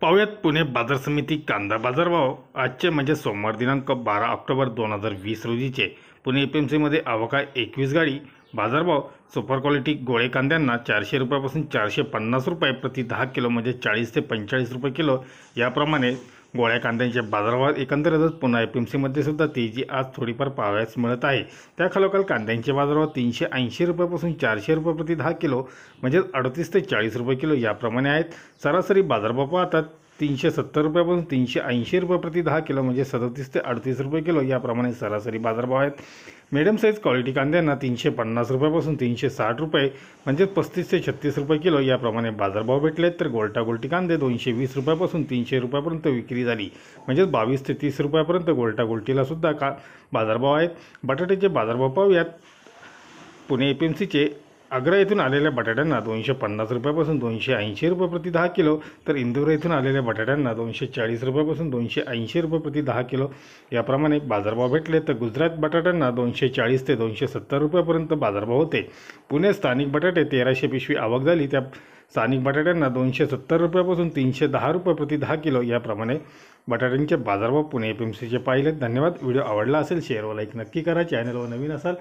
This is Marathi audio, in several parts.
पाहुयात पुणे बाजार समिती कांदा बाजारभाव आजचे म्हणजे सोमवार दिनांक बारा ऑक्टोबर दोन हजार वीस रोजीचे पुणे एप एम सीमध्ये आवका एकवीस गाडी बाजारभाव सुपर क्वालिटी गोळे कांद्यांना चारशे रुपयापासून चारशे पन्नास रुपये प्रति दहा किलो म्हणजे चाळीस ते पंचेचाळीस रुपये किलो याप्रमाणे गोळ्या कांद्यांच्या बाजारभाव एकंदरच पुन्हा एफ एम सीमध्ये सुद्धा तेजी आज थोडीफार पाहावयास मिळत आहे त्याखालोखाल कांद्यांचे बाजारभाव तीनशे ऐंशी रुपयापासून चारशे रुपये प्रति दहा किलो म्हणजेच अडतीस ते चाळीस रुपये किलो याप्रमाणे आहेत सरासरी बाजारभाव पाहतात तीनशे सत्तर रुपयापासून तीनशे ऐंशी रुपये प्रति दहा किलो म्हणजे सदतीस ते अडतीस रुपये किलो याप्रमाणे सरासरी बाजारभाव आहेत मिडियम साईज क्वालिटी कांद्यांना तीनशे पन्नास रुपयापासून तीनशे साठ रुपये म्हणजेच पस्तीस ते छत्तीस रुपये किलो याप्रमाणे बाजारभाव भेटले तर गोलटा गोल्टी कांदे दोनशे वीस रुपयापासून तीनशे रुपयापर्यंत विक्री झाली म्हणजेच बावीस ते तीस रुपयापर्यंत गोलटा गोलटीला सुद्धा का बाजारभाव आहेत बटाट्याचे बाजारभाव पाहूयात पुणे एपीएमसीचे आग्रा येथून आलेल्या बटाट्यांना दोनशे पन्नास रुपयापासून दोनशे ऐंशी रुपये प्रति दहा किलो तर इंदूर येथून आलेल्या बटाट्यांना दोनशे चाळीस रुपयापासून दोनशे ऐंशी रुपये प्रति दहा किलो याप्रमाणे बाजारभाव भेटले तर गुजरात बटाट्यांना दोनशे चाळीस ते दोनशे सत्तर रुपयापर्यंत बाजारभाव होते पुणे स्थानिक बटाटे तेराशे पिशवी आवक झाली त्या स्थानिक बटाट्यांना दोनशे सत्तर रुपयापासून तीनशे दहा रुपये प्रति दहा किलो याप्रमाणे बटाट्यांचे बाजारभाव पुणे एम सीचे पाहिले धन्यवाद व्हिडिओ आवडला असेल शेअर व लाईक नक्की करा चॅनलवर नवीन असाल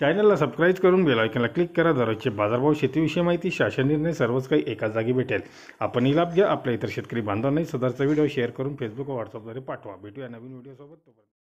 चॅनलला सबस्क्राईब करून बेल क्लिक करा दररोजचे बाजारभाव शेतीविषयी माहिती शासन निर्णय सर्वच काही एकाच जागी भेटेल आपण ही लाभ घ्या आपल्या इतर शेतकरी बांधवांनाही सदरचा व्हिडिओ शेअर करून फेसबुक व व्हॉट्सअपद्वारे पाठवा भेटूया नवीन व्हिडिओसोबत